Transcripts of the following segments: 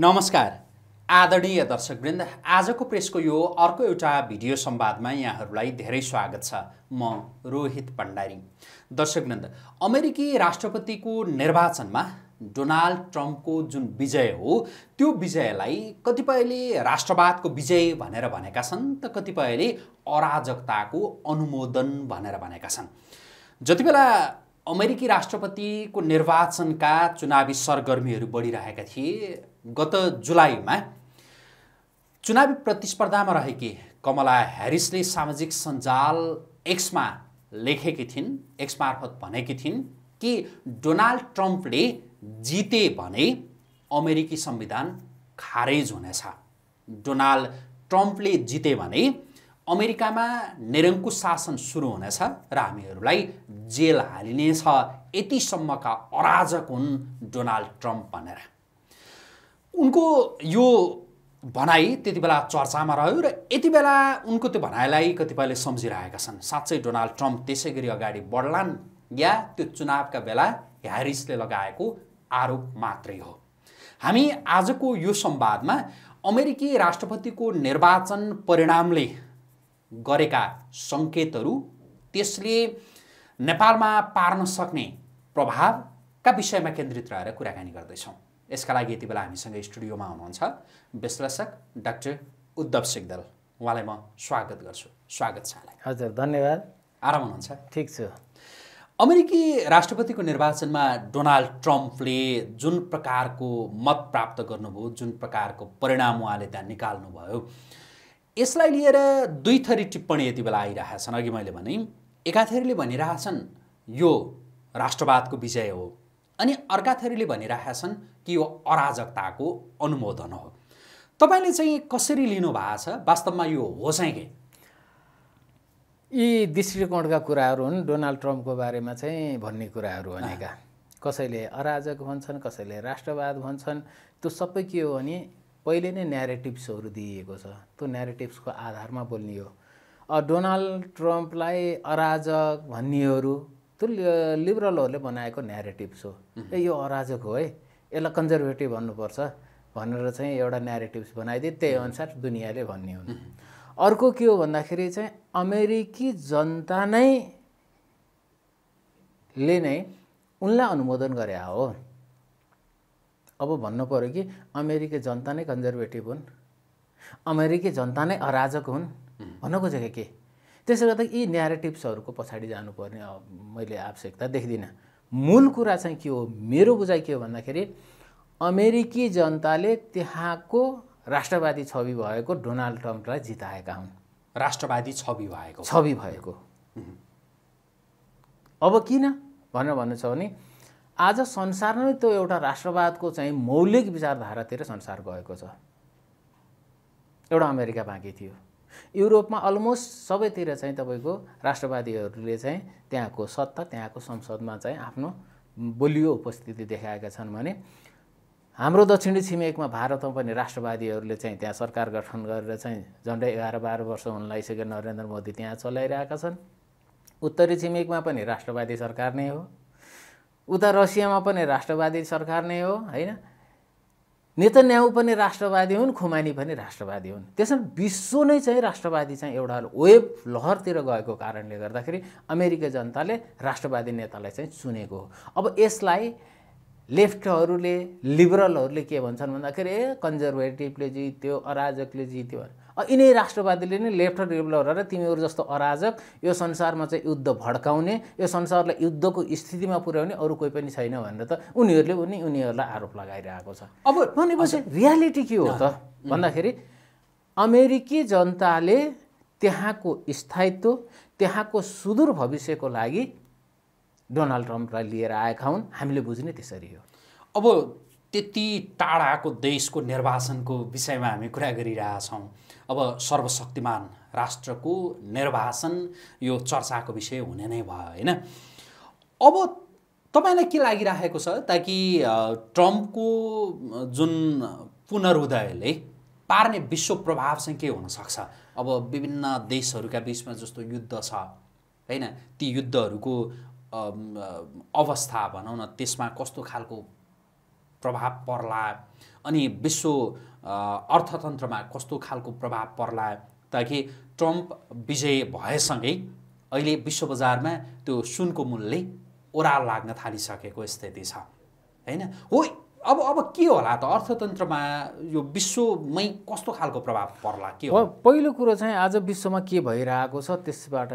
नमस्कार आदरणीय दर्शकवृन्द आजको प्रेसको यो अर्को एउटा भिडियो संवादमा यहाँहरूलाई धेरै स्वागत छ म रोहित भण्डारी दर्शकवृन्द अमेरिकी राष्ट्रपतिको निर्वाचनमा डोनाल्ड ट्रम्पको जुन विजय हो त्यो विजयलाई कतिपयले राष्ट्रवादको विजय भनेर भनेका छन् त कतिपयले अराजकताको अनुमोदन भनेर भनेका छन् जति बेला अमेरिकी राष्ट्रपतिको निर्वाचनका चुनावी सरगर्मीहरू बढिरहेका थिए गत जुलाईमा चुनावी प्रतिस्पर्धामा रहेकी कमला ह्यारिसले सामाजिक सञ्जाल एक्समा लेखेकी थिइन् एक्स मार्फत भनेकी थिइन् कि डोनाल्ड ट्रम्पले जिते भने अमेरिकी संविधान खारेज हुनेछ डोनाल्ड ट्रम्पले जिते भने अमेरिकामा निरङ्कुश शासन सुरु हुनेछ र हामीहरूलाई जेल हालिनेछ यतिसम्मका अराजक हुन् डोनाल्ड ट्रम्प भनेर उनको यो भनाइ त्यति बेला चर्चामा रह्यो र यति बेला उनको त्यो भनाइलाई कतिपयले सम्झिरहेका छन् साँच्चै डोनाल्ड ट्रम्प त्यसै गरी अगाडि बढ्लान् या त्यो चुनावका बेला ह्यारिसले लगाएको आरोप मात्रै हो हामी आजको यो संवादमा अमेरिकी राष्ट्रपतिको निर्वाचन परिणामले गरेका सङ्केतहरू त्यसले नेपालमा पार्न सक्ने प्रभावका विषयमा केन्द्रित रहेर कुराकानी गर्दैछौँ यसका लागि यति बेला हामीसँग स्टुडियोमा हुनुहुन्छ विश्लेषक डाक्टर उद्धव सिग्दल उहाँलाई म स्वागत गर्छु स्वागत छ हजुर धन्यवाद आराम हुनुहुन्छ ठिक छ अमेरिकी राष्ट्रपतिको निर्वाचनमा डोनाल्ड ट्रम्पले जुन प्रकारको मत प्राप्त गर्नुभयो जुन प्रकारको परिणाम उहाँले त्यहाँ निकाल्नुभयो यसलाई लिएर दुई थरी टिप्पणी यति बेला आइरहेछन् अघि मैले भने एकाथरीले भनिरहेछन् यो राष्ट्रवादको विजय हो अनि अर्का थरीले भनिरहेका छन् कि यो अराजकताको अनुमोदन हो तपाईँले चाहिँ कसरी लिनुभएको छ वास्तवमा यो हो चाहिँ के यी दृष्टिकोणका कुराहरू हुन् डोनाल्ड ट्रम्पको बारेमा चाहिँ भन्ने कुराहरू भनेका कसैले अराजक भन्छन् कसैले राष्ट्रवाद भन्छन् त्यो सबै के हो भने पहिले नै न्यारेटिभ्सहरू दिइएको छ त्यो न्यारेटिभ्सको आधारमा बोल्ने हो डोनाल्ड ट्रम्पलाई अराजक भन्नेहरू त्यो लिबरलहरूले बनाएको न्यारेटिभ्स हो ए यो अराजक हो है यसलाई कन्जर्भेटिभ भन्नुपर्छ भनेर चाहिँ एउटा न्यारेटिभ्स बनाइदिए त्यही अनुसार दुनियाँले भन्ने हुन् अर्को के हो भन्दाखेरि चाहिँ अमेरिकी जनता नै ले नै उनलाई अनुमोदन गरे हो अब भन्नु पऱ्यो कि अमेरिकी जनता नै कन्जर्भेटिभ हुन् अमेरिकी जनता नै अराजक हुन् भन्न खोजेको के त्यसले गर्दा यी न्यारेटिभ्सहरूको पछाडि जानुपर्ने मैले आवश्यकता देख्दिनँ मूल कुरा चाहिँ के हो मेरो बुझाइ के हो भन्दाखेरि अमेरिकी जनताले त्यहाँको राष्ट्रवादी छवि भएको डोनाल्ड ट्रम्पलाई जिताएका हुन् राष्ट्रवादी छवि भएको छवि भएको अब किन भनेर भन्नु छ भने आज संसार नै त्यो एउटा राष्ट्रवादको चाहिँ मौलिक विचारधारातिर संसार गएको छ एउटा अमेरिका बाँकी थियो युरोपमा अलमोस्ट सबैतिर चाहिँ तपाईँको राष्ट्रवादीहरूले चाहिँ त्यहाँको सत्ता त्यहाँको संसदमा चाहिँ आफ्नो बलियो उपस्थिति देखाएका छन् भने हाम्रो दक्षिणी छिमेकमा भारतमा पनि राष्ट्रवादीहरूले चाहिँ त्यहाँ सरकार गठन गरेर चाहिँ झन्डै एघार बाह्र वर्ष हुन लागिसक्यो नरेन्द्र मोदी त्यहाँ चलाइरहेका छन् उत्तरी छिमेकमा पनि राष्ट्रवादी सरकार नै हो उता रसियामा पनि राष्ट्रवादी सरकार नै हो होइन नेतन्याउ पनि राष्ट्रवादी हुन् खुमानी पनि राष्ट्रवादी हुन् त्यसमा विश्व नै चाहिँ राष्ट्रवादी चाहिँ एउटा वेब लहरतिर गएको कारणले गर्दाखेरि अमेरिकी जनताले राष्ट्रवादी नेतालाई चाहिँ चुनेको हो अब यसलाई लेफ्टहरूले लिबरलहरूले के भन्छन् भन्दाखेरि ए कन्जर्भेटिभले जित्यो अराजकले जित्यो यिनै राष्ट्रवादीले नै लेफ्ट र तिमीहरू जस्तो अराजक यो संसारमा चाहिँ युद्ध भड्काउने यो संसारलाई युद्धको स्थितिमा पुर्याउने अरू कोही पनि छैन भनेर त उनीहरूले पनि उनीहरूलाई आरोप लगाइरहेको छ अब भनेपछि रियालिटी के हो त भन्दाखेरि अमेरिकी जनताले त्यहाँको स्थायित्व त्यहाँको सुदूर भविष्यको लागि डोनाल्ड ट्रम्पलाई लिएर आएका हुन् हामीले बुझ्ने त्यसरी हो अब त्यति टाढाको देशको निर्वाचनको विषयमा हामी कुरा गरिरहेछौँ अब सर्वशक्तिमान राष्ट्रको निर्वाचन यो चर्चाको विषय हुने नै भयो होइन अब तपाईँलाई के लागिरहेको छ ताकि ट्रम्पको जुन पुनरुदयले पार्ने विश्व प्रभाव चाहिँ के हुनसक्छ अब विभिन्न देशहरूका बिचमा जस्तो युद्ध छ होइन ती युद्धहरूको अवस्था भनौँ न त्यसमा कस्तो खालको प्रभाव पर्ला अनि विश्व अर्थतन्त्रमा कस्तो खालको प्रभाव पर्ला ताकि ट्रम्प विजय भएसँगै अहिले विश्व बजारमा त्यो सुनको मूल्य ओह्राल लाग्न थालिसकेको स्थिति छ होइन हो अब अब के होला त अर्थतन्त्रमा यो विश्वमै कस्तो खालको प्रभाव पर्ला के हो पहिलो कुरो चाहिँ आज विश्वमा के भइरहेको छ त्यसबाट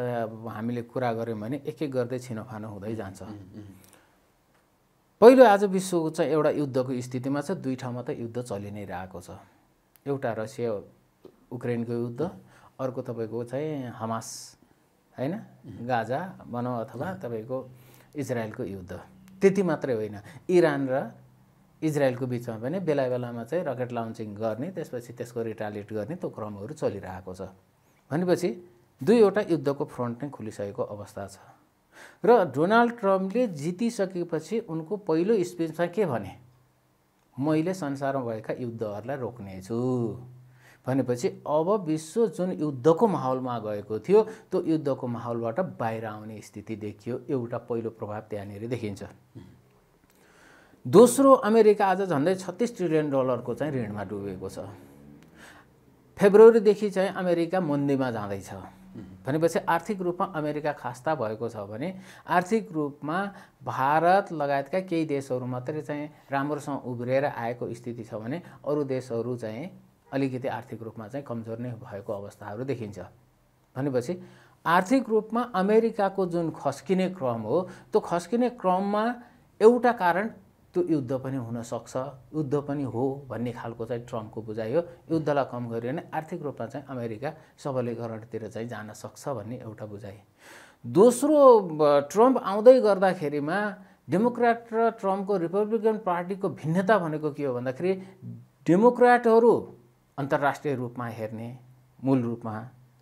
हामीले कुरा गऱ्यौँ भने एक एक गर्दै छिनोफानो हुँदै जान्छ पहिलो आज विश्वको चाहिँ एउटा युद्धको स्थितिमा छ दुई ठाउँमा त युद्ध चलि नै रहेको छ एउटा रसिया युक्रेनको युद्ध अर्को तपाईँको चाहिँ हमास होइन गाजा भनौँ अथवा तपाईँको इजरायलको युद्ध त्यति मात्रै होइन इरान र इजरायलको बिचमा पनि बेला बेलामा चाहिँ रकेट लन्चिङ गर्ने त्यसपछि त्यसको रिटालिएट गर्ने त्यो क्रमहरू चलिरहेको छ भनेपछि दुईवटा युद्धको फ्रन्ट नै खुलिसकेको अवस्था छ र डोनाल्ड ट्रम्पले जितिसकेपछि उनको पहिलो स्पिचमा के भने मैले संसारमा भएका युद्धहरूलाई रोक्नेछु भनेपछि अब विश्व जुन युद्धको माहौलमा गएको थियो त्यो युद्धको माहौलबाट बाहिर आउने स्थिति देखियो एउटा पहिलो प्रभाव त्यहाँनिर देखिन्छ दोस्रो अमेरिका आज झन्डै छत्तिस ट्रिलियन डलरको चाहिँ ऋणमा डुबेको छ फेब्रुअरीदेखि चाहिँ अमेरिका मन्दीमा जाँदैछ भनेपछि आर्थिक रूपमा अमेरिका खास्ता भएको छ भने आर्थिक रूपमा भारत लगायतका केही देशहरू मात्रै चाहिँ राम्रोसँग उभ्रिएर आएको स्थिति छ भने अरू देशहरू चाहिँ अलिकति आर्थिक रूपमा चाहिँ कमजोर नै भएको अवस्थाहरू देखिन्छ भनेपछि आर्थिक रूपमा अमेरिकाको जुन खस्किने क्रम हो त्यो खस्किने क्रममा एउटा कारण त्यो युद्ध पनि हुनसक्छ युद्ध पनि हो भन्ने खालको चाहिँ ट्रम्पको बुझाइ हो युद्धलाई कम गऱ्यो भने आर्थिक रूपमा चाहिँ अमेरिका सबलीकरणतिर चाहिँ जान सक्छ भन्ने एउटा बुझाइ दोस्रो ट्रम्प आउँदै गर्दाखेरिमा डेमोक्राट र ट्रम्पको रिपब्लिकन पार्टीको भिन्नता भनेको के हो भन्दाखेरि डेमोक्राटहरू अन्तर्राष्ट्रिय रूपमा हेर्ने मूल रूपमा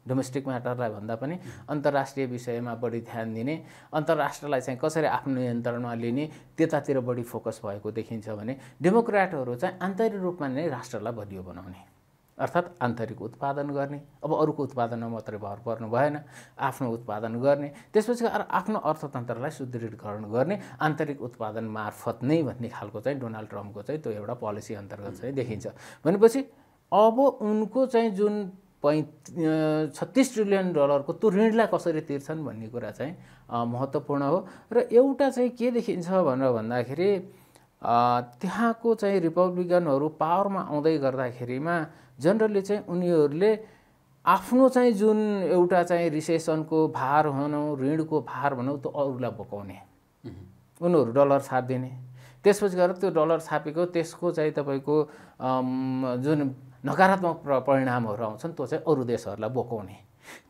डोमेस्टिक म्याटरलाई भन्दा पनि अन्तर्राष्ट्रिय विषयमा बढी ध्यान दिने अन्तर्राष्ट्रलाई चाहिँ कसरी आफ्नो नियन्त्रणमा लिने त्यतातिर बढी फोकस भएको देखिन्छ भने डेमोक्राटहरू चाहिँ आन्तरिक रूपमा नै राष्ट्रलाई बलियो बनाउने अर्थात् आन्तरिक उत्पादन गर्ने अब अरूको उत्पादनमा मात्रै भर पर्नु भएन आफ्नो उत्पादन गर्ने त्यसपछि आफ्नो अर्थतन्त्रलाई सुदृढीकरण गर्ने आन्तरिक उत्पादन मार्फत नै भन्ने खालको चाहिँ डोनाल्ड ट्रम्पको चाहिँ त्यो एउटा पोलिसी अन्तर्गत चाहिँ देखिन्छ भनेपछि अब उनको चाहिँ जुन पै छत्तिस ट्रिलियन डलरको त्यो ऋणलाई कसरी तिर्छन् भन्ने कुरा चाहिँ महत्त्वपूर्ण हो र एउटा चाहिँ के देखिन्छ भनेर भन्दाखेरि त्यहाँको चाहिँ रिपब्लिकनहरू पावरमा आउँदै गर्दाखेरिमा जनरली चाहिँ उनीहरूले आफ्नो चाहिँ जुन एउटा चाहिँ रिसेसनको भार भनौँ ऋणको भार भनौँ त्यो अरूलाई बोकाउने उनीहरू डलर छापिदिने त्यसपछि गएर त्यो डलर छापेको त्यसको चाहिँ तपाईँको जुन नकारात्मक प्र परिणामहरू आउँछन् त्यो चाहिँ अरू देशहरूलाई बोकाउने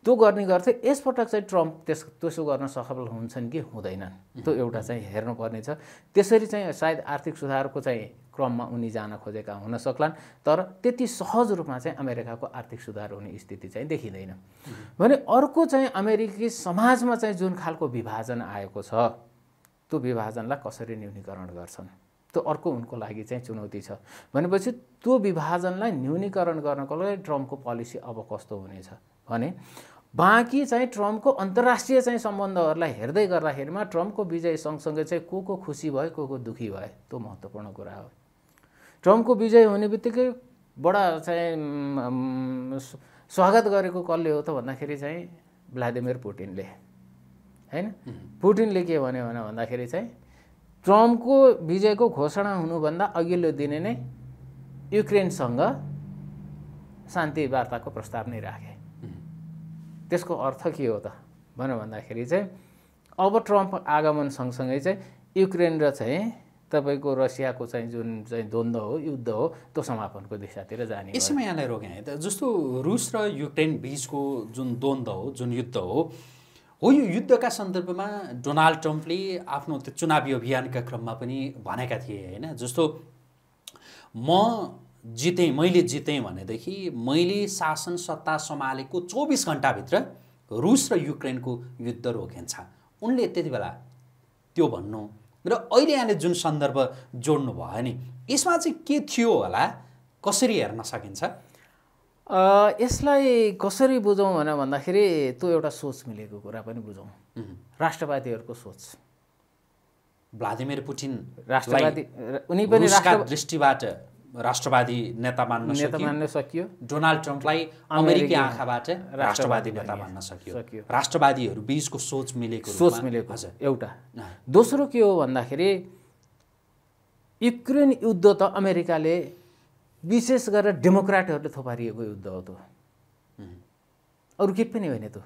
त्यो गर्ने गर्थे यसपटक चाहिँ ट्रम्प त्यस त्यसो गर्न सफल हुन्छन् कि हुँदैनन् त्यो एउटा चाहिँ हेर्नुपर्ने छ त्यसरी चाहिँ सायद आर्थिक सुधारको चाहिँ क्रममा उनी जान खोजेका हुन सक्लान् तर त्यति सहज रूपमा चाहिँ अमेरिकाको आर्थिक सुधार हुने स्थिति चाहिँ देखिँदैन भने अर्को चाहिँ अमेरिकी समाजमा चाहिँ जुन खालको विभाजन आएको छ त्यो विभाजनलाई कसरी न्यूनीकरण गर्छन् त्यो अर्को उनको लागि चाहिँ चुनौती छ भनेपछि त्यो विभाजनलाई न्यूनीकरण गर्नको लागि ट्रम्पको पोलिसी अब कस्तो हुनेछ भने बाँकी चाहिँ ट्रम्पको अन्तर्राष्ट्रिय चाहिँ सम्बन्धहरूलाई हेर्दै गर्दाखेरिमा ट्रम्पको विजय सँगसँगै चाहिँ को को खुसी भयो को को दुःखी भयो त्यो महत्त्वपूर्ण कुरा हो ट्रम्पको विजय हुने बित्तिकै बडा चाहिँ स्वागत गरेको कसले हो त भन्दाखेरि चाहिँ भ्लादिमिर पुटिनले होइन पुटिनले के भन्यो भने भन्दाखेरि चाहिँ ट्रम्पको विजयको घोषणा हुनुभन्दा अघिल्लो दिने नै युक्रेनसँग शान्ति वार्ताको प्रस्ताव नै राखे त्यसको अर्थ के हो त भनौँ भन्दाखेरि चाहिँ अब ट्रम्प आगमन सँगसँगै चाहिँ युक्रेन र चाहिँ तपाईँको रसियाको चाहिँ जुन चाहिँ द्वन्द्व हो युद्ध हो त्यो समापनको दिशातिर जाने यसैमा यहाँलाई रोकेँ है त जस्तो रुस र युक्रेन बिचको जुन द्वन्द्व हो जुन युद्ध हो हो यो युद्धका सन्दर्भमा डोनाल्ड ट्रम्पले आफ्नो त्यो चुनावी अभियानका क्रममा पनि भनेका थिए होइन जस्तो म जितेँ मैले जितेँ भनेदेखि मैले शासन सत्ता सम्हालेको चौबिस घन्टाभित्र रुस र युक्रेनको युद्ध रोकिन्छ उनले त्यति बेला त्यो भन्नु र अहिले यहाँले जुन सन्दर्भ जोड्नु भयो नि यसमा चाहिँ के थियो होला कसरी हेर्न सकिन्छ यसलाई कसरी बुझौँ भनेर भन्दाखेरि त्यो एउटा सोच मिलेको कुरा पनि बुझौँ राष्ट्रवादीहरूको सोच भ्लादिमिर पुटिन राष्ट्रवादी उनी पनि दृष्टिबाट राष्ट्रवादी नेता मान्न नेता मान्न सकियो डोनाल्ड ट्रम्पलाई अमेरिकी आँखाबाट राष्ट्रवादी नेता मान्न सकियो राष्ट्रवादीहरू बिचको सोच मिलेको सोच मिलेको छ एउटा दोस्रो के हो भन्दाखेरि युक्रेन युद्ध त अमेरिकाले विशेष गरेर डेमोक्राटहरूले थोपारिएको युद्ध हो त्यो अरू के पनि होइन त्यो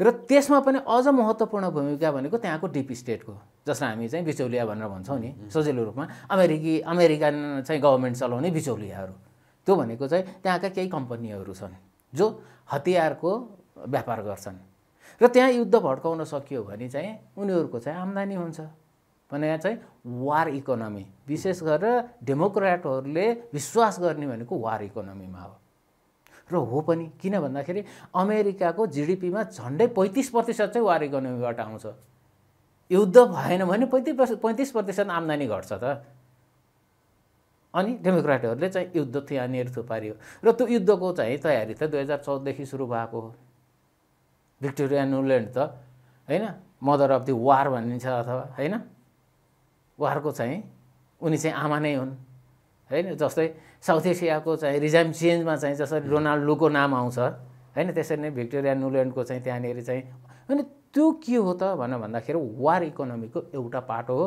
र त्यसमा पनि अझ महत्त्वपूर्ण भूमिका भनेको त्यहाँको डिप स्टेटको जसलाई हामी चाहिँ बिचौलिया भनेर भन्छौँ नि सजिलो रूपमा अमेरिकी अमेरिकन चाहिँ गभर्मेन्ट चलाउने बिचौलियाहरू त्यो भनेको चाहिँ त्यहाँका केही कम्पनीहरू छन् जो हतियारको व्यापार गर्छन् र त्यहाँ युद्ध भड्काउन सकियो भने चाहिँ उनीहरूको चाहिँ आम्दानी हुन्छ भने चाहिँ वार इकोनोमी विशेष गरेर डेमोक्रेटहरूले विश्वास गर्ने भनेको वार इकोनोमीमा हो र हो पनि किन भन्दाखेरि अमेरिकाको जिडिपीमा झन्डै पैँतिस प्रतिशत चाहिँ वार इकोनोमीबाट आउँछ युद्ध भएन भने पैँतिस पैँतिस प्रतिशत आम्दानी घट्छ त अनि डेमोक्रेटहरूले चाहिँ युद्ध त्यहाँनिर थुपारियो र त्यो युद्धको चाहिँ तयारी त दुई हजार चौधदेखि सुरु भएको हो भिक्टोरिया न्युल्यान्ड त होइन मदर अफ दि वार भनिन्छ अथवा होइन उहाँहरूको चाहिँ उनी चाहिँ आमा नै हुन् होइन जस्तै साउथ एसियाको चाहिँ रिजाइम चेन्जमा चाहिँ जसरी रोनाल्डोको नाम आउँछ होइन त्यसरी नै भिक्टोरिया न्युल्यान्डको चाहिँ त्यहाँनिर चाहिँ अनि त्यो के हो त भनेर भन्दाखेरि वार इकोनोमीको एउटा पाटो हो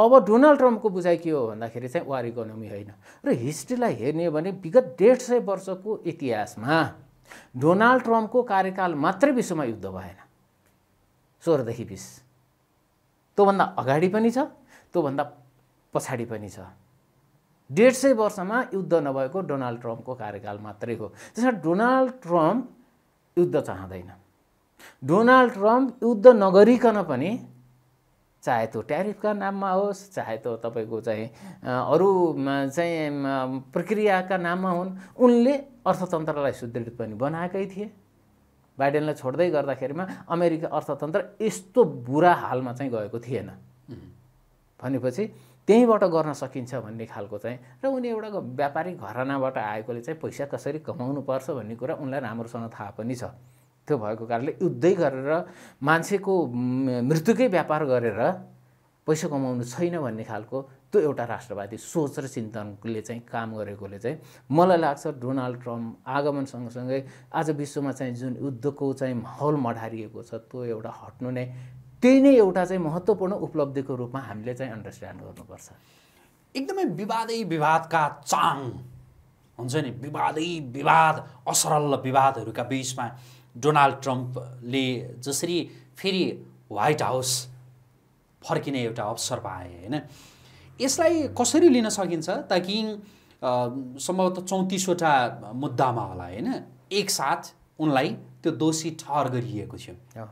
अब डोनाल्ड ट्रम्पको बुझाइ के हो भन्दाखेरि चाहिँ वार इकोनोमी होइन र हिस्ट्रीलाई हेर्ने हो भने विगत डेढ सय वर्षको इतिहासमा डोनाल्ड ट्रम्पको कार्यकाल मात्रै विश्वमा युद्ध भएन सोह्रदेखि बिस त्योभन्दा अगाडि पनि छ त्योभन्दा पछाडि पनि छ डेढ सय वर्षमा युद्ध नभएको डोनाल्ड ट्रम्पको कार्यकाल मात्रै हो त्यसमा डोनाल्ड ट्रम्प युद्ध चाहँदैन डोनाल्ड ट्रम्प युद्ध नगरिकन पनि चाहे त्यो ट्यारिफका नाममा होस् चाहे त्यो तपाईँको चाहिँ अरू चाहिँ प्रक्रियाका नाममा हुन् उनले अर्थतन्त्रलाई सुदृढ पनि बनाएकै थिए बाइडेनलाई छोड्दै गर्दाखेरिमा अमेरिका अर्थतन्त्र यस्तो बुरा हालमा चाहिँ गएको थिएन भनेपछि त्यहीँबाट गर्न सकिन्छ भन्ने खालको चाहिँ र उनी एउटा व्यापारिक घरानाबाट आएकोले चाहिँ पैसा कसरी कमाउनु पर्छ भन्ने कुरा उनलाई राम्रोसँग थाहा पनि छ त्यो भएको कारणले युद्धै गरेर मान्छेको मृत्युकै व्यापार गरेर पैसा कमाउनु छैन भन्ने खालको त्यो एउटा राष्ट्रवादी सोच र चिन्तनले चाहिँ काम गरेकोले चाहिँ मलाई लाग्छ डोनाल्ड ट्रम्प आगमन सँगसँगै आज विश्वमा चाहिँ जुन युद्धको चाहिँ माहौल मढारिएको छ त्यो एउटा हट्नु नै त्यही नै एउटा चाहिँ महत्त्वपूर्ण उपलब्धिको रूपमा हामीले चाहिँ अन्डरस्ट्यान्ड गर्नुपर्छ एकदमै विवादै विवादका चाङ हुन्छ नि विवादै विवाद असरल विवादहरूका बिचमा डोनाल्ड ट्रम्पले जसरी फेरि व्हाइट हाउस फर्किने एउटा अवसर पाए होइन यसलाई कसरी लिन सकिन्छ ताकि सम्भवतः चौतिसवटा मुद्दामा होला होइन एकसाथ उनलाई त्यो दोषी ठहर गरिएको थियो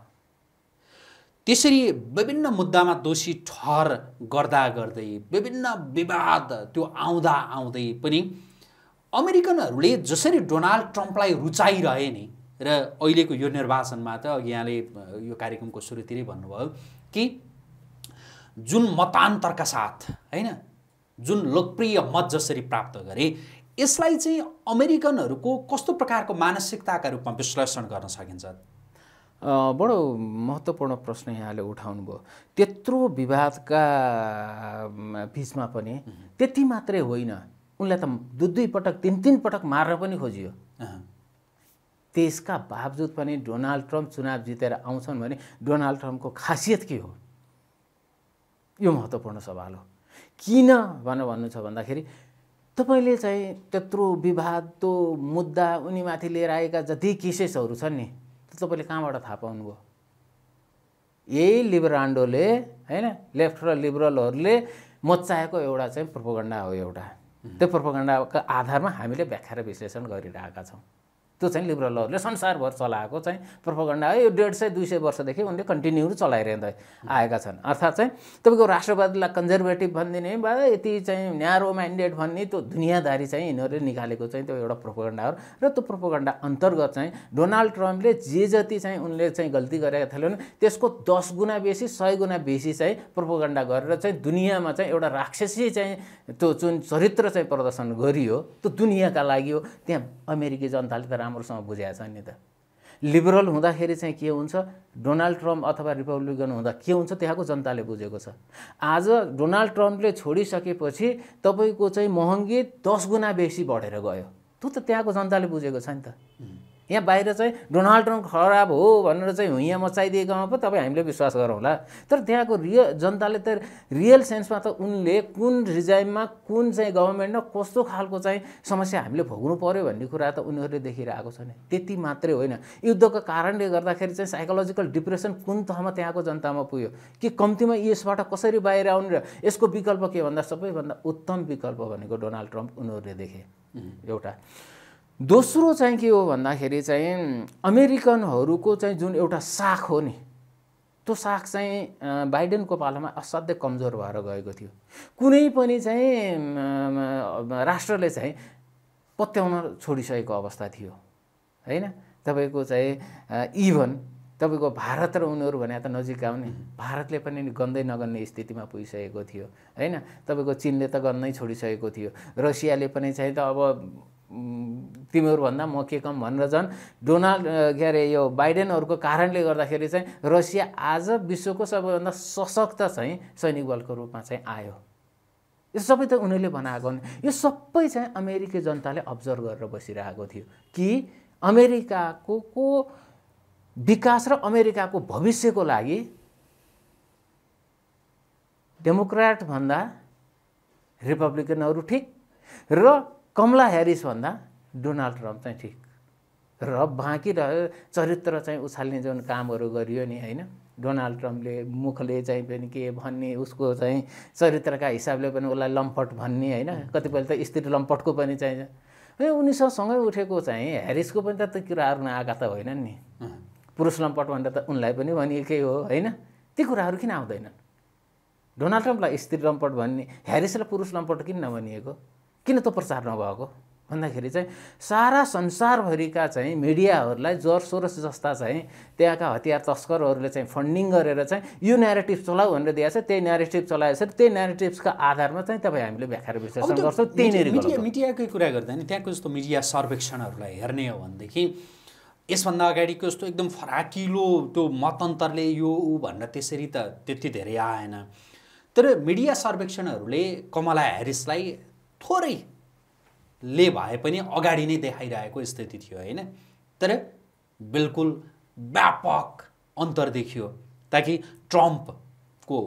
त्यसरी विभिन्न मुद्दामा दोषी ठहर गर्दा गर्दै विभिन्न विवाद त्यो आउँदा आउँदै पनि अमेरिकनहरूले जसरी डोनाल्ड ट्रम्पलाई रुचाइरहे नि र अहिलेको यो निर्वाचनमा त यहाँले यो कार्यक्रमको सुरुतिरै भन्नुभयो कि जुन मतान्तरका साथ होइन जुन लोकप्रिय मत जसरी प्राप्त गरे यसलाई चाहिँ अमेरिकनहरूको कस्तो प्रकारको मानसिकताका रूपमा विश्लेषण गर्न सकिन्छ बडो महत्त्वपूर्ण प्रश्न यहाँले उठाउनुभयो त्यत्रो विवादका बिचमा पनि त्यति मात्रै होइन उनलाई त दुई दुई पटक तिन तिन पटक मार्न पनि खोजियो त्यसका बावजुद पनि डोनाल्ड ट्रम्प चुनाव जितेर आउँछन् भने डोनाल्ड ट्रम्पको खासियत के हो यो महत्त्वपूर्ण सवाल हो किन भनेर भन्नु छ भन्दाखेरि तपाईँले चाहिँ त्यत्रो विवाद त्यो मुद्दा उनीमाथि लिएर आएका जति केसेसहरू छन् नि त्यो तपाईँले कहाँबाट थाहा पाउनुभयो यही लिबरान्डोले होइन लेफ्ट र लिबरलहरूले मचाएको एउटा चाहिँ प्रोपोगन्डा हो एउटा त्यो प्रोपोगन्डाको आधारमा हामीले व्याख्या र विश्लेषण गरिरहेका छौँ त्यो चाहिँ लिबरलहरूले संसारभर चलाएको चाहिँ प्रोपोगन्डा यो डेढ सय दुई सय वर्षदेखि उनले कन्टिन्यू चलाइरहँदै आएका छन् अर्थात् चाहिँ तपाईँको राष्ट्रवादीलाई कन्जर्भेटिभ भनिदिने वा यति चाहिँ न्यारो माइन्डेड भन्ने त्यो दुनियाँदारी चाहिँ यिनीहरूले निकालेको चाहिँ त्यो एउटा हो र त्यो प्रोपोगन्डा अन्तर्गत चाहिँ डोनाल्ड ट्रम्पले जे जति चाहिँ उनले चाहिँ गल्ती गरेका थिएन त्यसको दस गुणा बेसी सय गुणा बेसी चाहिँ प्रोपोगन्डा गरेर चाहिँ दुनियाँमा चाहिँ एउटा राक्षसी चाहिँ त्यो जुन चरित्र चाहिँ प्रदर्शन गरियो त्यो दुनियाँका लागि हो त्यहाँ अमेरिकी जनताले त राम्रोसँग बुझाएको छ नि त लिबरल हुँदाखेरि चाहिँ के हुन्छ डोनाल्ड ट्रम्प अथवा रिपब्लिकन हुँदा के हुन्छ त्यहाँको जनताले बुझेको छ आज डोनाल्ड ट्रम्पले छोडिसकेपछि तपाईँको चाहिँ महँगी दस गुणा बेसी बढेर गयो त्यो त त्यहाँको जनताले बुझेको छ नि त यहाँ बाहिर चाहिँ डोनाल्ड ट्रम्प खराब हो भनेर चाहिँ हुइयाँ मचाइदिएकोमा पो तपाईँ हामीले विश्वास गरौँला तर त्यहाँको रियल जनताले त रियल सेन्समा त उनले कुन रिजाइममा कुन चाहिँ गभर्मेन्टमा कस्तो खालको चाहिँ समस्या हामीले भोग्नु पऱ्यो भन्ने कुरा त उनीहरूले देखिरहेको छ नि त्यति मात्रै होइन युद्धको कारणले गर्दाखेरि चाहिँ साइकोलोजिकल डिप्रेसन कुन तहमा त्यहाँको जनतामा पुग्यो कि कम्तीमा यसबाट कसरी बाहिर आउने र यसको विकल्प के भन्दा सबैभन्दा उत्तम विकल्प भनेको डोनाल्ड ट्रम्प उनीहरूले देखे एउटा दोस्रो चाहिँ के हो भन्दाखेरि चाहिँ अमेरिकनहरूको चाहिँ जुन एउटा साख हो नि त्यो साख चाहिँ बाइडेनको पालामा असाध्य कमजोर भएर गएको थियो कुनै पनि चाहिँ राष्ट्रले चाहिँ पत्याउन छोडिसकेको अवस्था थियो होइन तपाईँको चाहिँ इभन तपाईँको भारत र उनीहरू भने त नजिक आउने भारतले पनि गन्दै नगन्ने स्थितिमा पुगिसकेको थियो होइन तपाईँको चिनले त गन्दै छोडिसकेको थियो रसियाले पनि चाहिँ त अब तिमीहरूभन्दा म के कम भनेर झन् डोनाल्ड के अरे यो बाइडेनहरूको कारणले गर्दाखेरि चाहिँ रसिया आज विश्वको सबैभन्दा सशक्त चाहिँ सैनिक बलको रूपमा चाहिँ आयो यो सबै त उनीहरूले बनाएको यो सबै चाहिँ अमेरिकी जनताले अब्जर्भ गरेर बसिरहेको थियो कि अमेरिकाको को विकास र अमेरिकाको भविष्यको लागि डेमोक्राटभन्दा रिपब्लिकनहरू ठिक र कमला भन्दा डोनाल्ड ट्रम्प चाहिँ ठिक र बाँकी रह्यो चरित्र चाहिँ उछाल्ने जुन कामहरू गरियो नि होइन डोनाल्ड ट्रम्पले मुखले चाहिँ पनि के भन्ने उसको चाहिँ चरित्रका हिसाबले पनि उसलाई लम्पट भन्ने होइन कतिपय त स्त्री लम्पटको पनि चाहिन्छ उनीसँगसँगै उठेको चाहिँ हेरिसको पनि त त्यो कुराहरू नआएका त होइनन् नि पुरुष लम्पट भनेर त उनलाई पनि भनिएकै हो होइन ती कुराहरू किन आउँदैनन् डोनाल्ड ट्रम्पलाई स्त्री लम्पट भन्ने ह्यारिसलाई पुरुष लम्पट किन नभनिएको किन त प्रचार नभएको भन्दाखेरि चाहिँ सारा संसारभरिका चाहिँ मिडियाहरूलाई जर्ज सोरस जस्ता चाहिँ त्यहाँका हतियार तस्करहरूले चाहिँ फन्डिङ गरेर चाहिँ यो नेरेटिभ चलाऊ भनेर दिएको छ त्यही नेरेटिभ चलाएपछि त्यही नेरेटिभ्सका आधारमा चाहिँ तपाईँ हामीले व्याख्या विश्लेषण गर्छौँ त्यहीँनिर मिडिया मिडियाकै कुरा गर्दा नि त्यहाँको जस्तो मिडिया सर्वेक्षणहरूलाई हेर्ने हो भनेदेखि यसभन्दा अगाडिको जस्तो एकदम फराकिलो त्यो मतन्तरले यो ऊ भनेर त्यसरी त त्यति धेरै आएन तर मिडिया सर्वेक्षणहरूले कमला ह्यारिसलाई थोरैले भए पनि अगाडि नै देखाइरहेको स्थिति थियो होइन तर बिल्कुल व्यापक अन्तर देखियो ताकि ट्रम्पको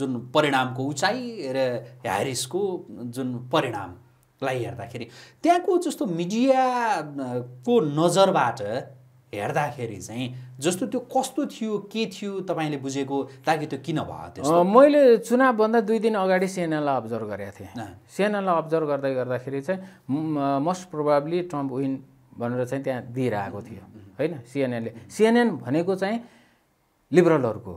जुन परिणामको उचाइ र ह्यारिसको जुन परिणामलाई हेर्दाखेरि त्यहाँको जस्तो मिडियाको नजरबाट हेर्दाखेरि चाहिँ जस्तो त्यो कस्तो थियो के थियो तपाईँले बुझेको ताकि त्यो किन भयो त्यस्तो मैले चुनावभन्दा दुई दिन अगाडि सिएनएनलाई अब्जर्भ गरेको थिएँ सिएनएनलाई अब्जर्भ गर्दै गर्दाखेरि चाहिँ मोस्ट प्रोभाब्ली ट्रम्प विन भनेर चाहिँ त्यहाँ दिइरहेको थियो होइन सिएनएनले सिएनएन भनेको चाहिँ लिबरलहरूको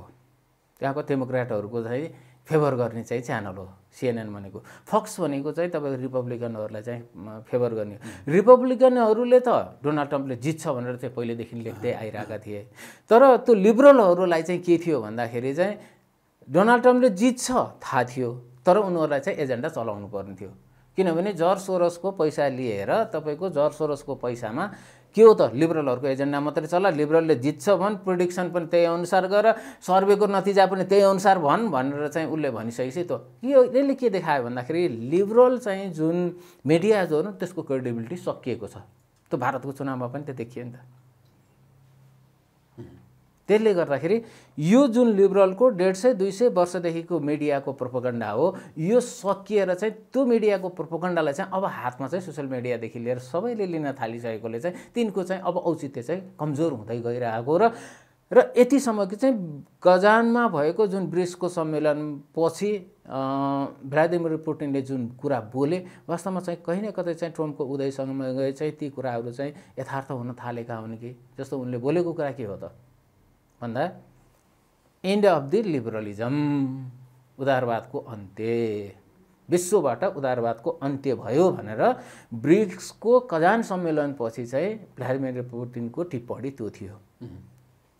त्यहाँको डेमोक्रेटहरूको चाहिँ फेभर गर्ने चाहिँ च्यानल हो सिएनएन भनेको फक्स भनेको चाहिँ तपाईँको रिपब्लिकनहरूलाई चाहिँ फेभर गर्ने रिपब्लिकनहरूले त डोनाल्ड ट्रम्पले जित्छ भनेर चाहिँ पहिलेदेखि लेख्दै आइरहेका थिए तर त्यो लिबरलहरूलाई चाहिँ के थियो भन्दाखेरि चाहिँ डोनाल्ड ट्रम्पले जित्छ थाहा थियो तर उनीहरूलाई चाहिँ एजेन्डा चलाउनु पर्ने थियो किनभने जर सोरसको पैसा लिएर तपाईँको जर्सोरसको सोरसको पैसामा के हो त लिबरलहरूको एजेन्डा मात्रै चला लिबरलले जित्छ भन् प्रिडिक्सन पनि त्यही अनुसार गर सर्वेको नतिजा पनि त्यही अनुसार भन् भनेर चाहिँ उसले भनिसकेपछि त यो यसले के देखायो भन्दाखेरि लिबरल चाहिँ जुन मिडिया जो त्यसको क्रेडिबिलिटी सकिएको छ त्यो भारतको चुनावमा पनि त देखियो नि त त्यसले गर्दाखेरि यो जुन लिबरलको डेढ सय दुई सय वर्षदेखिको मिडियाको प्रोपोगन्डा हो यो सकिएर चाहिँ त्यो मिडियाको प्रोपोगन्डालाई चाहिँ अब हातमा चाहिँ सोसियल मिडियादेखि लिएर सबैले लिन थालिसकेकोले चाहिँ तिनको चाहिँ अब औचित्य चाहिँ कमजोर हुँदै गइरहेको र र यतिसम्म कि चाहिँ गजानमा भएको जुन ब्रिसको सम्मेलन पछि भ्लादिमिर पुटिनले जुन कुरा बोले वास्तवमा चाहिँ कहीँ न कतै चाहिँ ट्रम्पको उदयसँग गए चाहिँ ती कुराहरू चाहिँ यथार्थ हुन थालेका हुन् कि जस्तो उनले बोलेको कुरा के हो त भन्दा एन्ड अफ दि लिबरलिजम उदारवादको अन्त्य विश्वबाट उदारवादको अन्त्य भयो भनेर ब्रिक्सको कजान सम्मेलनपछि चाहिँ भ्लादिमिर पुटिनको टिप्पणी त्यो थियो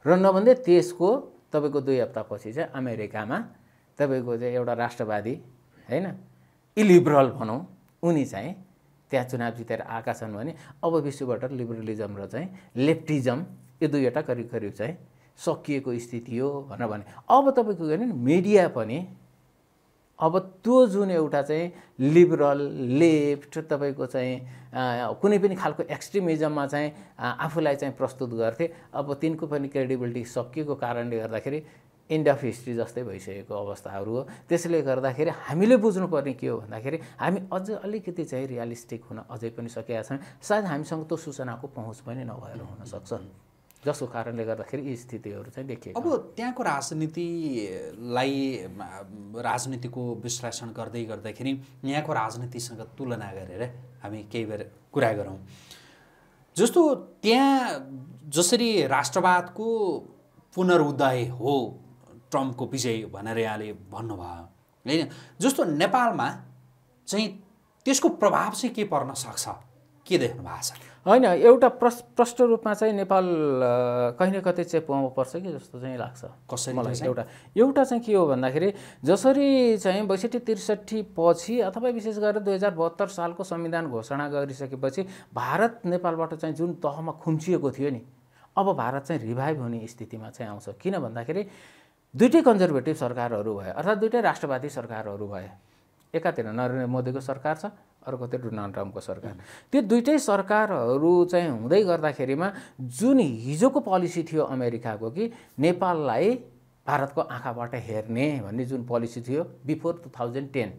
र नभन्दै त्यसको तपाईँको दुई हप्तापछि चाहिँ अमेरिकामा तपाईँको चाहिँ एउटा राष्ट्रवादी होइन इलिबरल भनौँ उनी चाहिँ त्यहाँ चुनाव जितेर आएका छन् भने अब विश्वबाट लिबरलिजम र चाहिँ लेफ्टिजम यो दुईवटा करिब करिब चाहिँ सकिएको स्थिति हो भनेर भने अब तपाईँको के मिडिया पनि अब त्यो जुन एउटा चाहिँ लिबरल लेफ्ट तपाईँको चाहिँ कुनै पनि खालको एक्सट्रिमिजममा चाहिँ आफूलाई चाहिँ प्रस्तुत गर्थे अब तिनको पनि क्रेडिबिलिटी सकिएको कारणले गर्दाखेरि इन्ड अफ हिस्ट्री जस्तै भइसकेको अवस्थाहरू हो त्यसले गर्दाखेरि हामीले बुझ्नुपर्ने के हो भन्दाखेरि हामी अझ अलिकति चाहिँ रियालिस्टिक हुन अझै पनि सकेका छैनौँ सायद हामीसँग त्यो सूचनाको पहुँच पनि नभएर हुनसक्छ जसको कारणले गर्दाखेरि यी स्थितिहरू चाहिँ देखियो अब त्यहाँको राजनीतिलाई राजनीतिको विश्लेषण गर्दै गर्दाखेरि यहाँको राजनीतिसँग तुलना गरेर हामी केही बेर कुरा गरौँ जस्तो त्यहाँ जसरी राष्ट्रवादको पुनरुदय हो ट्रम्पको विजय भनेर यहाँले भन्नुभयो होइन जस्तो नेपालमा चाहिँ त्यसको प्रभाव चाहिँ के पर्न सक्छ के देख्नु भएको छ होइन एउटा प्रस् प्रष्ट रूपमा चाहिँ नेपाल कहीँ न कतै चेपमा पर्छ कि जस्तो चाहिँ लाग्छ कसै मलाई एउटा एउटा चाहिँ के हो भन्दाखेरि जसरी चाहिँ बैसठी त्रिसठी पछि अथवा विशेष गरेर दुई हजार बहत्तर सालको संविधान घोषणा गरिसकेपछि भारत नेपालबाट चाहिँ जुन तहमा खुम्चिएको थियो नि अब भारत चाहिँ रिभाइभ हुने स्थितिमा चाहिँ आउँछ किन भन्दाखेरि दुइटै कन्जर्भेटिभ सरकारहरू भए अर्थात् दुइटै राष्ट्रवादी सरकारहरू भए एकातिर नरेन्द्र मोदीको सरकार छ अर्को थियो डोनाल्ड ट्रम्पको सरकार त्यो दुइटै सरकारहरू चाहिँ हुँदै गर्दाखेरिमा जुन हिजोको पोलिसी थियो अमेरिकाको कि नेपाललाई भारतको आँखाबाट हेर्ने भन्ने जुन पोलिसी थियो बिफोर टु थाउजन्ड टेन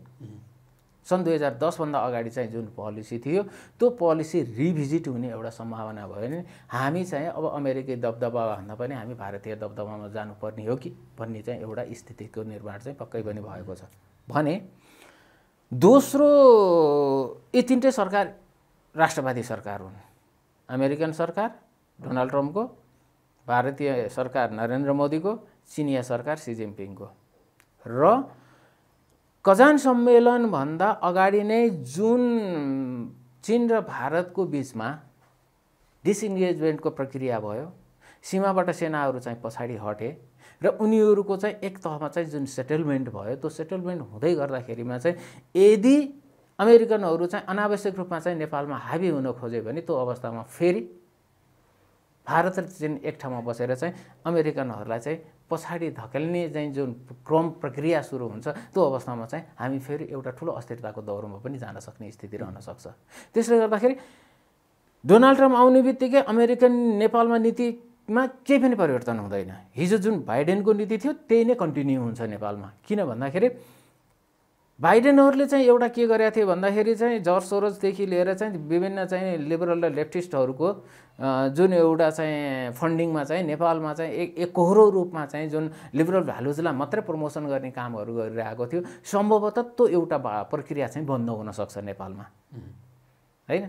सन् दुई हजार दसभन्दा अगाडि चाहिँ जुन पोलिसी थियो त्यो पोलिसी रिभिजिट हुने एउटा सम्भावना भयो भने हामी चाहिँ अब अमेरिकी दबदबाभन्दा पनि हामी भारतीय दबदबामा जानुपर्ने हो कि भन्ने चाहिँ एउटा स्थितिको निर्माण चाहिँ पक्कै पनि भएको छ भने दोस्रो यी तिनटै सरकार राष्ट्रवादी सरकार हुन् अमेरिकन सरकार डोनाल्ड ट्रम्पको भारतीय सरकार नरेन्द्र मोदीको चिनिया सरकार सी जिनपिङको र कजान सम्मेलनभन्दा अगाडि नै जुन चिन र भारतको बिचमा डिसइङ्गेजमेन्टको प्रक्रिया भयो सीमाबाट सेनाहरू चाहिँ पछाडि हटे र उनीहरूको चाहिँ एक तहमा चाहिँ जुन सेटलमेन्ट भयो त्यो सेटलमेन्ट हुँदै गर्दाखेरिमा चाहिँ यदि अमेरिकनहरू चाहिँ अनावश्यक रूपमा चाहिँ नेपालमा हाबी हुन खोज्यो भने त्यो अवस्थामा फेरि भारत र चिन एक ठाउँमा बसेर चाहिँ अमेरिकनहरूलाई चाहिँ पछाडि धकेल्ने चाहिँ जुन क्रम प्रक्रिया सुरु हुन्छ त्यो अवस्थामा चाहिँ हामी फेरि एउटा ठुलो अस्थिरताको दौरमा पनि जान सक्ने स्थिति रहन सक्छ त्यसले गर्दाखेरि डोनाल्ड ट्रम्प आउने बित्तिकै अमेरिकन नेपालमा नीति मा केही पनि परिवर्तन हुँदैन हिजो जुन बाइडेनको नीति थियो त्यही नै कन्टिन्यू हुन्छ नेपालमा किन भन्दाखेरि बाइडेनहरूले चाहिँ एउटा के गरेका थिए भन्दाखेरि चाहिँ जर्ज सोरोजदेखि लिएर चाहिँ विभिन्न चाहिँ लिबरल र लेफ्टिस्टहरूको जुन एउटा चाहिँ फन्डिङमा चाहिँ नेपालमा चाहिँ एक एकहोरो रूपमा चाहिँ जुन लिबरल भ्यालुजलाई मात्रै प्रमोसन गर्ने कामहरू गरिरहेको थियो सम्भवतः त्यो एउटा प्रक्रिया चाहिँ बन्द हुनसक्छ नेपालमा होइन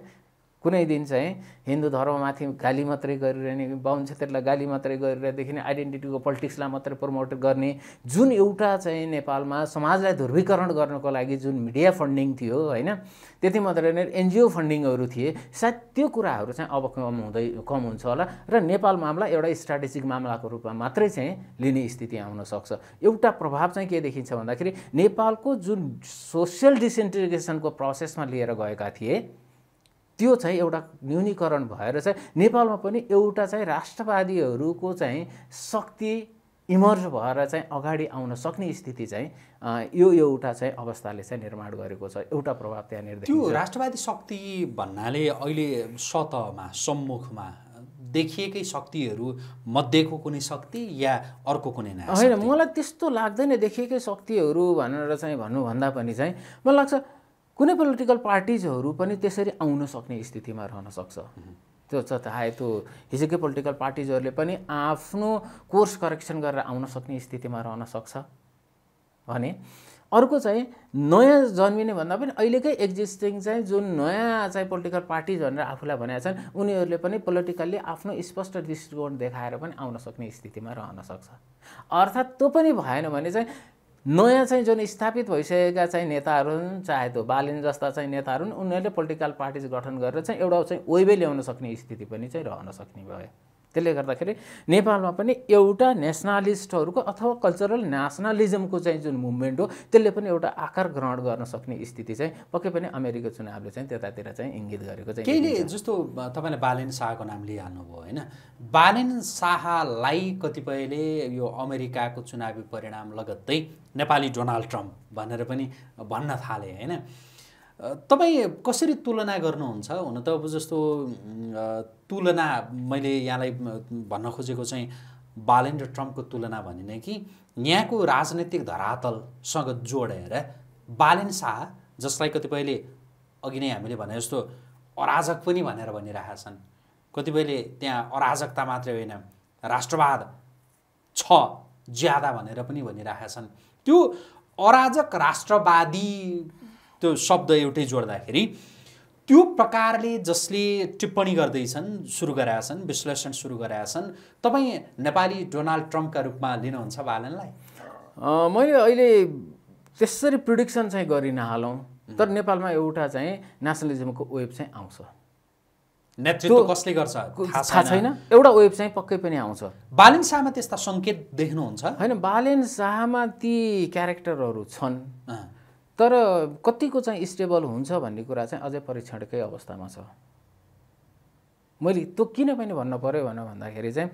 कुनै दिन चाहिँ हिन्दू धर्ममाथि गाली मात्रै गरिरहने बाहुन क्षेत्रलाई गाली मात्रै गरिरहेदेखि आइडेन्टिटीको पोलिटिक्सलाई मात्रै प्रमोट गर्ने जुन एउटा चाहिँ नेपालमा समाजलाई ध्रुवीकरण गर्नको लागि जुन मिडिया फन्डिङ थियो होइन त्यति मात्रै नै एनजिओ फन्डिङहरू थिए सायद त्यो कुराहरू चाहिँ अब कम हुँदै कम हुन्छ होला र नेपाल मामला एउटा स्ट्राटेजिक मामलाको रूपमा मात्रै चाहिँ लिने स्थिति आउन सक्छ एउटा प्रभाव चाहिँ के देखिन्छ भन्दाखेरि नेपालको जुन सोसियल डिसइन्टिग्रेसनको प्रोसेसमा लिएर गएका थिए त्यो चाहिँ एउटा न्यूनीकरण भएर चाहिँ नेपालमा पनि एउटा चाहिँ राष्ट्रवादीहरूको चाहिँ शक्ति इमर्ज भएर चाहिँ अगाडि आउन सक्ने स्थिति चाहिँ यो एउटा चाहिँ अवस्थाले चाहिँ निर्माण गरेको छ एउटा प्रभाव त्यहाँनिर त्यो राष्ट्रवादी शक्ति भन्नाले अहिले सतहमा सम्मुखमा देखिएकै शक्तिहरू मध्येको कुनै शक्ति या अर्को कुनै होइन मलाई त्यस्तो लाग्दैन देखिएकै शक्तिहरू भनेर चाहिँ भन्नुभन्दा पनि चाहिँ मलाई लाग्छ कुनै पोलिटिकल पार्टिजहरू पनि त्यसरी आउन सक्ने स्थितिमा रहन सक्छ त्यो चाहे त्यो हिजोकै पोलिटिकल पार्टिजहरूले पनि आफ्नो कोर्स करेक्सन गरेर आउन सक्ने स्थितिमा रहन सक्छ भने अर्को चाहिँ नयाँ जन्मिने भन्दा पनि अहिलेकै एक्जिस्टिङ चाहिँ जुन नयाँ चाहिँ पोलिटिकल पार्टिज भनेर आफूलाई भनेका छन् उनीहरूले पनि पोलिटिकल्ली आफ्नो स्पष्ट दृष्टिकोण देखाएर पनि आउन सक्ने स्थितिमा रहन सक्छ अर्थात् त्यो पनि भएन भने चाहिँ नयाँ चाहिँ जुन स्थापित भइसकेका चाहिँ नेताहरू हुन् चाहे त्यो बालिन जस्ता चाहिँ नेताहरू हुन् उनीहरूले पोलिटिकल पार्टिज गठन गरेर चाहिँ एउटा चाहिँ वेबै ल्याउन सक्ने स्थिति पनि चाहिँ रहन सक्ने भयो त्यसले गर्दाखेरि नेपालमा पनि एउटा नेसनालिस्टहरूको अथवा कल्चरल नेसनलिजमको चाहिँ जुन मुभमेन्ट हो त्यसले पनि एउटा आकार ग्रहण गर्न सक्ने स्थिति चाहिँ पक्कै पनि अमेरिका चुनावले चाहिँ त्यतातिर चाहिँ इङ्गित गरेको चाहिँ केहीले जस्तो तपाईँले बालेन शाहको नाम लिइहाल्नुभयो होइन बालेन शाहलाई कतिपयले यो अमेरिकाको चुनावी परिणाम लगत्तै नेपाली डोनाल्ड ट्रम्प भनेर पनि भन्न थाले होइन तपाईँ कसरी तुलना गर्नुहुन्छ हुन त अब जस्तो तुलना मैले यहाँलाई भन्न खोजेको चाहिँ बालेन र ट्रम्पको तुलना भनिने कि यहाँको राजनैतिक धरातलसँग जोडेर बालेन शाह जसलाई कतिपयले अघि नै हामीले भने जस्तो अराजक पनि भनेर भनिरहेका छन् कतिपयले त्यहाँ अराजकता मात्रै होइन राष्ट्रवाद छ ज्यादा भनेर पनि भनिरहेका छन् त्यो अराजक राष्ट्रवादी त्यो शब्द एउटै जोड्दाखेरि त्यो प्रकारले जसले टिप्पणी गर्दैछन् सुरु गराएका छन् विश्लेषण सुरु गराएका छन् तपाईँ नेपाली डोनाल्ड ट्रम्पका रूपमा लिनुहुन्छ बालनलाई मैले अहिले त्यसरी प्रिडिक्सन चाहिँ गरिन हालौँ तर नेपालमा एउटा चाहिँ नेसनलिजमको वेब चाहिँ आउँछ नेतृत्व कसले गर्छ थाहा छैन एउटा वेब चाहिँ पक्कै पनि आउँछ बालेन शाहमा त्यस्ता सङ्केत देख्नुहुन्छ होइन बालेन शाहमा ती क्यारेक्टरहरू छन् तर कतिको चाहिँ स्टेबल हुन्छ भन्ने कुरा चाहिँ अझै परीक्षणकै अवस्थामा छ मैले त्यो किन पनि भन्नु पऱ्यो भनेर भन्दाखेरि चाहिँ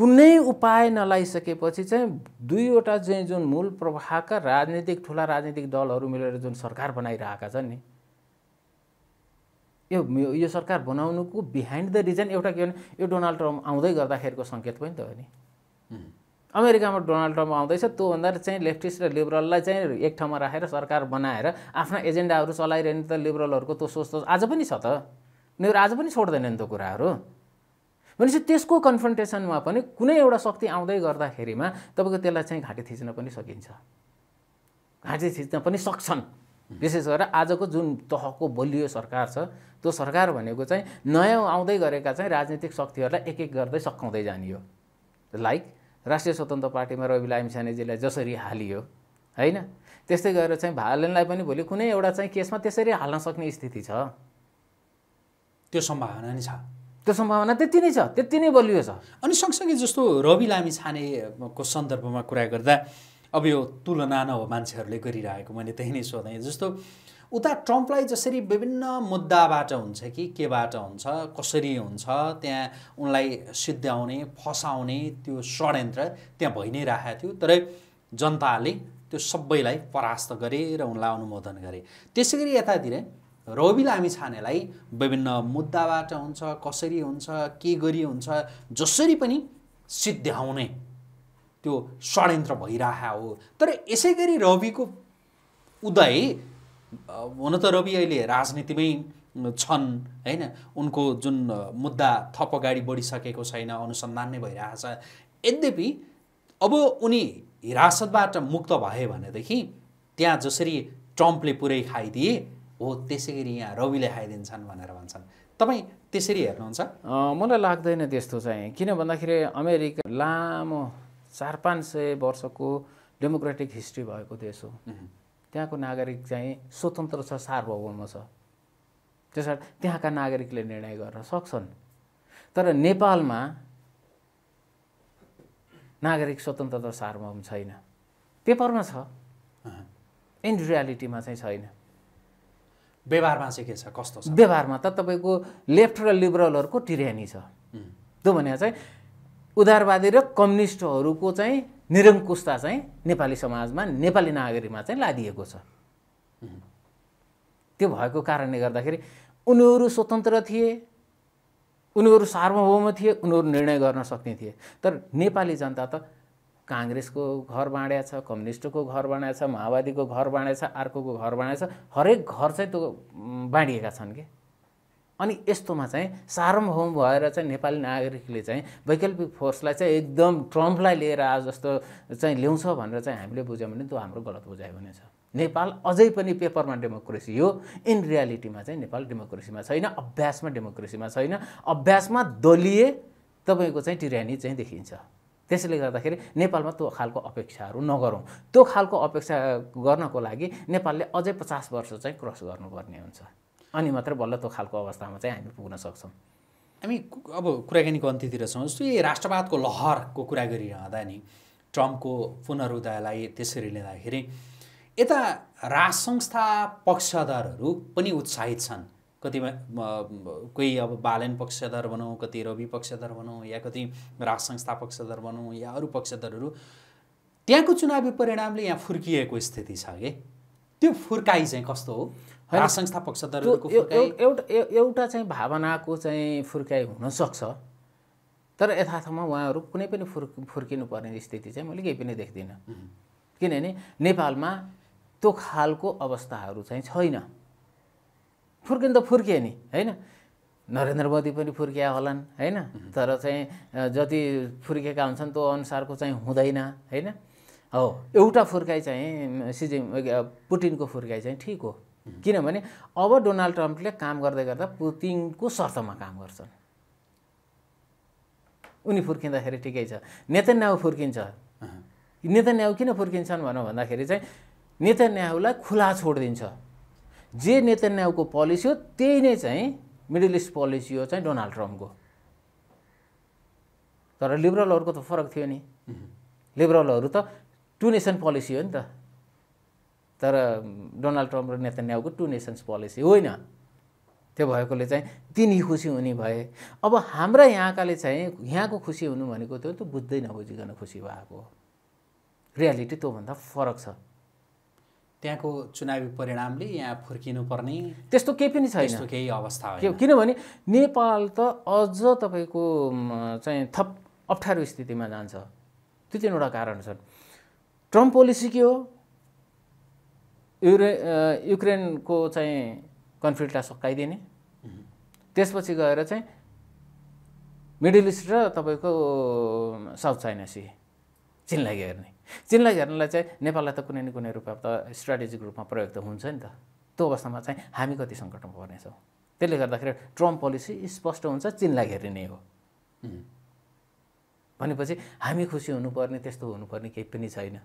कुनै उपाय नलाइसकेपछि चाहिँ दुईवटा चाहिँ जुन मूल प्रभावका राजनीतिक ठुला राजनीतिक दलहरू मिलेर जुन सरकार बनाइरहेका छन् नि यो यो सरकार बनाउनुको बिहाइन्ड द रिजन एउटा के भने यो डोनाल्ड ट्रम्प आउँदै गर्दाखेरिको सङ्केत पनि त हो नि अमेरिकामा डोनाल्ड ट्रम्प आउँदैछ त्यो भन्दा चाहिँ लेफ्टिस्ट र लिबरललाई चाहिँ एक ठाउँमा राखेर सरकार बनाएर आफ्ना एजेन्डाहरू चलाइरहने त लिबरलहरूको त्यो सोच त आज पनि छ त उनीहरू आज पनि छोड्दैन नि त्यो कुराहरू भनेपछि त्यसको कन्फ्रन्टेसनमा पनि कुनै एउटा शक्ति आउँदै गर्दाखेरिमा तपाईँको त्यसलाई चाहिँ घाँटी थिच्न पनि सकिन्छ घाँटी थिच्न पनि सक्छन् विशेष गरेर आजको जुन तहको बलियो सरकार छ त्यो सरकार भनेको चाहिँ नयाँ आउँदै गरेका चाहिँ राजनीतिक शक्तिहरूलाई एक एक गर्दै सकाउँदै जानियो लाइक राष्ट्रिय स्वतन्त्र पार्टीमा रवि लामी छानेजीलाई जसरी हालियो होइन त्यस्तै गरेर चाहिँ भालेनलाई पनि भोलि कुनै एउटा चाहिँ केसमा त्यसरी हाल्न सक्ने स्थिति छ त्यो सम्भावना नै छ त्यो सम्भावना त्यति नै छ त्यति नै बलियो छ अनि सँगसँगै जस्तो रवि लामी छानेको सन्दर्भमा कुरा गर्दा अब यो तुलना नभए मान्छेहरूले गरिरहेको मैले त्यही नै सोधेँ जस्तो उता ट्रम्पलाई जसरी विभिन्न मुद्दाबाट हुन्छ कि केबाट हुन्छ कसरी हुन्छ त्यहाँ उनलाई सिद्ध्याउने फसाउने त्यो षड्यन्त्र त्यहाँ भइ नै राखेको थियो तर जनताले त्यो सबैलाई परास्त गरे र उनलाई अनुमोदन गरे त्यसै गरी यतातिर रवि लामी छानेलाई विभिन्न मुद्दाबाट हुन्छ कसरी हुन्छ के गरी हुन्छ जसरी पनि सिद्ध्याउने त्यो षड्यन्त्र भइरहेको हो तर यसै गरी रविको उदय हुन त रवि अहिले राजनीतिमै छन् होइन उनको जुन मुद्दा थप अगाडि बढिसकेको छैन अनुसन्धान नै भइरहेछ यद्यपि अब उनी हिरासतबाट मुक्त भए भनेदेखि त्यहाँ जसरी ट्रम्पले पुरै खाइदिए हो त्यसै गरी यहाँ रविले खाइदिन्छन् भनेर भन्छन् तपाईँ त्यसरी हेर्नुहुन्छ मलाई लाग्दैन त्यस्तो चाहिँ किन भन्दाखेरि अमेरिका लामो चार पाँच सय वर्षको डेमोक्रेटिक हिस्ट्री भएको देश हो त्यहाँको नागरिक चाहिँ स्वतन्त्र छ सार्वभौम छ त्यसर्थ त्यहाँका नागरिकले निर्णय गर्न सक्छन् तर नेपालमा नागरिक स्वतन्त्र त सार्वभौम छैन पेपरमा छ इन रियालिटीमा चाहिँ छैन व्यवहारमा चाहिँ के छ कस्तो छ व्यवहारमा त तपाईँको लेफ्ट र लिबरलहरूको टिरानी छ त्यो भने चाहिँ उदारवादी र कम्युनिस्टहरूको चाहिँ निरङ्कुशता चाहिँ नेपाली समाजमा नेपाली नागरिकमा चाहिँ लादिएको छ त्यो भएको कारणले गर्दाखेरि उनीहरू स्वतन्त्र थिए उनीहरू सार्वभौम थिए उनीहरू निर्णय गर्न सक्ने थिए तर नेपाली जनता त काङ्ग्रेसको घर बाँडेछ छ कम्युनिस्टको घर बाँडेको माओवादीको घर बाँडेछ छ अर्कोको घर बाँडेछ हरेक घर चाहिँ त्यो बाँडिएका छन् कि अनि यस्तोमा चाहिँ सार्वभौम भएर चाहिँ नेपाली नागरिकले चाहिँ वैकल्पिक फोर्सलाई चाहिँ एकदम ट्रम्पलाई लिएर आज जस्तो चाहिँ ल्याउँछ भनेर चाहिँ हामीले बुझ्यौँ भने त्यो हाम्रो गलत बुझाइ हुनेछ नेपाल अझै पनि पेपरमा डेमोक्रेसी हो इन रियालिटीमा चाहिँ नेपाल डेमोक्रेसीमा छैन अभ्यासमा डेमोक्रेसीमा छैन अभ्यासमा दलिए तपाईँको चाहिँ टिरानी चाहिँ देखिन्छ त्यसले गर्दाखेरि नेपालमा त्यो खालको अपेक्षाहरू नगरौँ त्यो खालको अपेक्षा गर्नको लागि नेपालले अझै पचास वर्ष चाहिँ क्रस गर्नुपर्ने हुन्छ अनि मात्र बल्ल त्यो खालको अवस्थामा चाहिँ हामी पुग्न सक्छौँ हामी अब कुराकानीको अन्त्यतिर छौँ जस्तो यो राष्ट्रवादको लहरको कुरा गरिरहँदा नि ट्रम्पको पुनरुदयलाई त्यसरी लिँदाखेरि यता राज पक्षधरहरू पनि उत्साहित छन् कति कोही अब बालन पक्षधर भनौँ कति रवि पक्षधर भनौँ या कति राज पक्षधर भनौँ या अरू पक्षधरहरू त्यहाँको चुनावी परिणामले यहाँ फुर्किएको स्थिति छ कि त्यो फुर्काइ चाहिँ कस्तो हो संस्थापक एउटा एउटा चाहिँ भावनाको चाहिँ फुर्काइ हुनसक्छ तर यथार्थमा उहाँहरू कुनै पनि फुर् फुर्किनुपर्ने स्थिति चाहिँ मैले केही पनि देख्दिनँ किनभने नेपालमा त्यो खालको अवस्थाहरू चाहिँ छैन फुर्किनु त फुर्किए नि होइन नरेन्द्र मोदी पनि फुर्किया होलान् होइन तर चाहिँ जति फुर्किएका हुन्छन् त्यो अनुसारको चाहिँ हुँदैन होइन हो एउटा फुर्काइ चाहिँ सिजि पुटिनको फुर्काइ चाहिँ ठिक हो किनभने अब डोनाल्ड ट्रम्पले काम गर्दै गर्दा पुटिनको सर्तमा काम गर्छन् उनी फुर्किँदाखेरि ठिकै छ नेतन्याहु फुर्किन्छ नेतन्याहु किन फुर्किन्छन् भनौँ भन्दाखेरि चाहिँ नेतन्याहुलाई खुला छोडिदिन्छ जे नेतन्याहुको पोलिसी हो त्यही नै चाहिँ मिडल इस्ट पोलिसी हो चाहिँ डोनाल्ड ट्रम्पको तर लिबरलहरूको त फरक थियो नि लिबरलहरू त टु नेसन पोलिसी हो नि त तर डोनाल्ड ट्रम्प र नेतन्याउको टु नेसन्स पोलिसी होइन त्यो भएकोले चाहिँ तिनी खुसी हुने भए अब हाम्रा यहाँकाले चाहिँ यहाँको खुसी हुनु भनेको त्यो त बुझ्दै नबुझिकन खुसी भएको हो रियालिटी त्योभन्दा फरक छ त्यहाँको चुनावी परिणामले यहाँ फुर्किनुपर्ने त्यस्तो केही पनि छैन त्यस्तो केही अवस्था किनभने नेपाल त अझ तपाईँको चाहिँ थप अप्ठ्यारो स्थितिमा जान्छ दुई तिनवटा कारण छन् ट्रम्प पोलिसी के हो युरे युक्रेनको चाहिँ कन्फ्लिक्टलाई सकाइदिने त्यसपछि गएर चाहिँ मिडल इस्ट र तपाईँको साउथ चाइना सी चिनलाई घेर्ने चिनलाई घेर्नलाई चाहिँ नेपाललाई त कुनै न कुनै रूपमा त स्ट्राटेजिक रूपमा प्रयोग त हुन्छ नि त त्यो अवस्थामा चाहिँ हामी कति सङ्कटमा पर्नेछौँ त्यसले गर्दाखेरि ट्रम्प पोलिसी स्पष्ट हुन्छ चिनलाई नै हो भनेपछि हामी खुसी हुनुपर्ने त्यस्तो हुनुपर्ने केही पनि छैन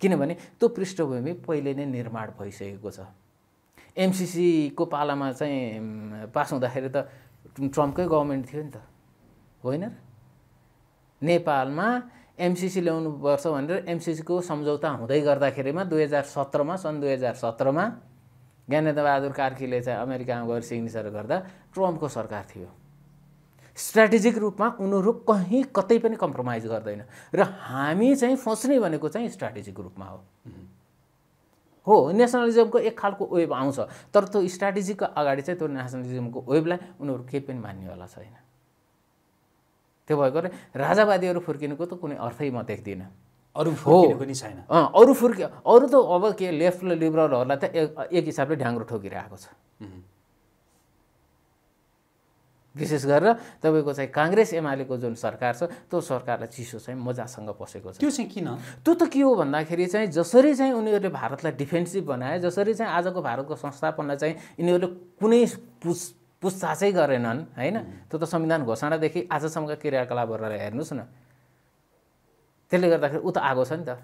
किनभने त्यो पृष्ठभूमि पहिले नै निर्माण भइसकेको छ एमसिसीको पालामा चाहिँ पास हुँदाखेरि त ट्रम्पकै गभर्मेन्ट थियो नि त होइन र नेपालमा एमसिसी ल्याउनुपर्छ भनेर एमसिसीको सम्झौता हुँदै गर्दाखेरिमा दुई हजार सत्रमा सन् दुई हजार सत्रमा ज्ञानेन्द्रबहादुर कार्कीले चाहिँ अमेरिकामा गएर सिग्नेचर गर्दा ट्रम्पको सरकार थियो स्ट्राटेजिक रूपमा उनीहरू कहीँ कतै पनि कम्प्रोमाइज गर्दैन र हामी चाहिँ फस्ने भनेको चाहिँ स्ट्राटेजिक रूपमा हो हो नेसनलिजमको एक खालको वेब आउँछ तर त्यो स्ट्राटेजीको अगाडि चाहिँ त्यो नेसनलिजमको वेबलाई उनीहरू केही पनि मान्नेवाला छैन त्यो भएकोले राजावादीहरू फुर्किनुको त कुनै अर्थै म देख्दिनँ अरू हो पनि छैन अरू फुर्कि अरू त अब के लेफ्ट लिबरलहरूलाई त एक हिसाबले ढ्याङ्ग्रो ठोकिरहेको छ विशेष गरेर तपाईँको चाहिँ काङ्ग्रेस एमालेको जुन सरकार छ त्यो सरकारलाई चिसो चाहिँ मजासँग पसेको छ त्यो चाहिँ किन त्यो त के हो भन्दाखेरि चाहिँ जसरी चाहिँ उनीहरूले भारतलाई डिफेन्सिभ बनाए जसरी चाहिँ आजको भारतको संस्थापनलाई चाहिँ यिनीहरूले कुनै पुस पुछताछै गरेनन् होइन त्यो त संविधान घोषणादेखि आजसम्मका क्रियाकलापहरू हेर्नुहोस् न त्यसले गर्दाखेरि ऊ त आएको छ नि त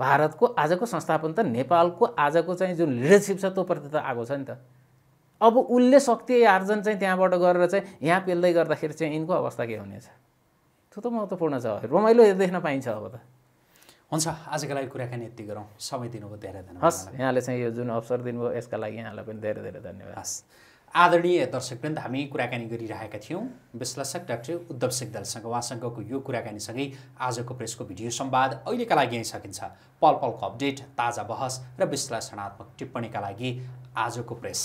भारतको आजको संस्थापन त नेपालको आजको चाहिँ जुन लिडरसिप छ त्योप्रति त आएको छ नि त अब उसले शक्ति आर्जन चाहिँ त्यहाँबाट गरेर चाहिँ यहाँ पेल्दै गर्दाखेरि चाहिँ यिनको अवस्था के हुनेछ त्यो त महत्त्वपूर्ण छ रमाइलो देख्न पाइन्छ अब त हुन्छ आजको लागि कुराकानी यति गरौँ समय दिनुभयो धेरै धन्यवाद हस् यहाँले चाहिँ यो जुन अवसर दिनुभयो यसका लागि यहाँलाई पनि धेरै धेरै धन्यवाद हस् आदरणीय दर्शकवृन्द हामी कुराकानी गरिरहेका थियौँ विश्लेषक डाक्टर उद्धव सिग्दालसँग उहाँसँगको यो कुराकानीसँगै आजको प्रेसको भिडियो सम्वाद अहिलेका लागि यहीँ सकिन्छ पल पलको अपडेट ताजा बहस र विश्लेषणात्मक टिप्पणीका लागि आजको प्रेस